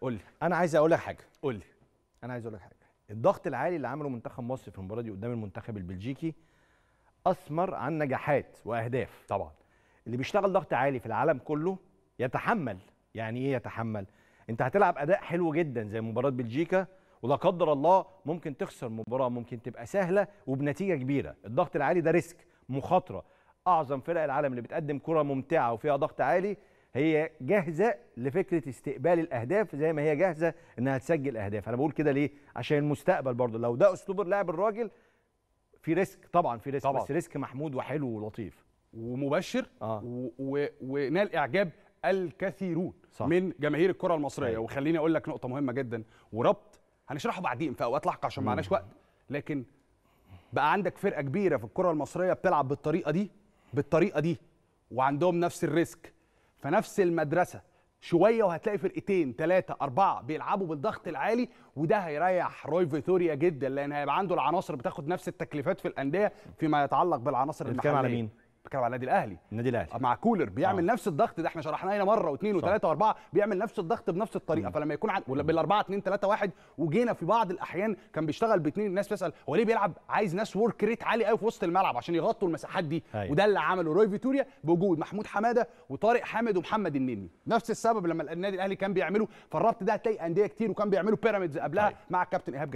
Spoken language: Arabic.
قول لي انا عايز اقول لك حاجه قول لي انا عايز اقول لك حاجه الضغط العالي اللي عمله منتخب مصر في المباراه دي قدام المنتخب البلجيكي اثمر عن نجاحات واهداف طبعا اللي بيشتغل ضغط عالي في العالم كله يتحمل يعني ايه يتحمل انت هتلعب اداء حلو جدا زي مباراه بلجيكا ولا قدر الله ممكن تخسر مباراه ممكن تبقى سهله وبنتيجه كبيره الضغط العالي ده ريسك مخاطره اعظم فرق العالم اللي بتقدم كره ممتعه وفيها ضغط عالي هي جاهزه لفكره استقبال الاهداف زي ما هي جاهزه انها تسجل اهداف انا بقول كده ليه عشان المستقبل برضه لو ده اسلوب اللعب الراجل في ريسك طبعا في ريسك طبعا. بس ريسك محمود وحلو ولطيف ومبشر آه. و... و... ونال اعجاب الكثيرون صح. من جماهير الكره المصريه أيه. وخليني اقول لك نقطه مهمه جدا وربط هنشرحه بعدين في اوقات لاحقه عشان ما معناش وقت لكن بقى عندك فرقه كبيره في الكره المصريه بتلعب بالطريقه دي بالطريقه دي وعندهم نفس الريسك فنفس المدرسه شويه وهتلاقي فرقتين ثلاثه اربعه بيلعبوا بالضغط العالي وده هيريح روي فيتوريا جدا لان هيبقى عنده العناصر بتاخد نفس التكليفات في الانديه فيما يتعلق بالعناصر المحليه على مين بتكلم على النادي الاهلي النادي الاهلي مع كولر بيعمل أوه. نفس الضغط ده احنا شرحناه هنا مره واثنين وثلاثه واربعه بيعمل نفس الضغط بنفس الطريقه مم. فلما يكون عد... بالاربعه اثنين ثلاثه واحد وجينا في بعض الاحيان كان بيشتغل باثنين الناس تسال هو ليه بيلعب عايز ناس ورك ريت عالي قوي في وسط الملعب عشان يغطوا المساحات دي أيوة. وده اللي عمله روي فيتوريا بوجود محمود حماده وطارق حامد ومحمد النني نفس السبب لما النادي الاهلي كان بيعمله فالربط ده هتلاقي انديه كتير وكان بيعمله بيراميدز قبلها أيوة. مع الكابتن ايهاب جلال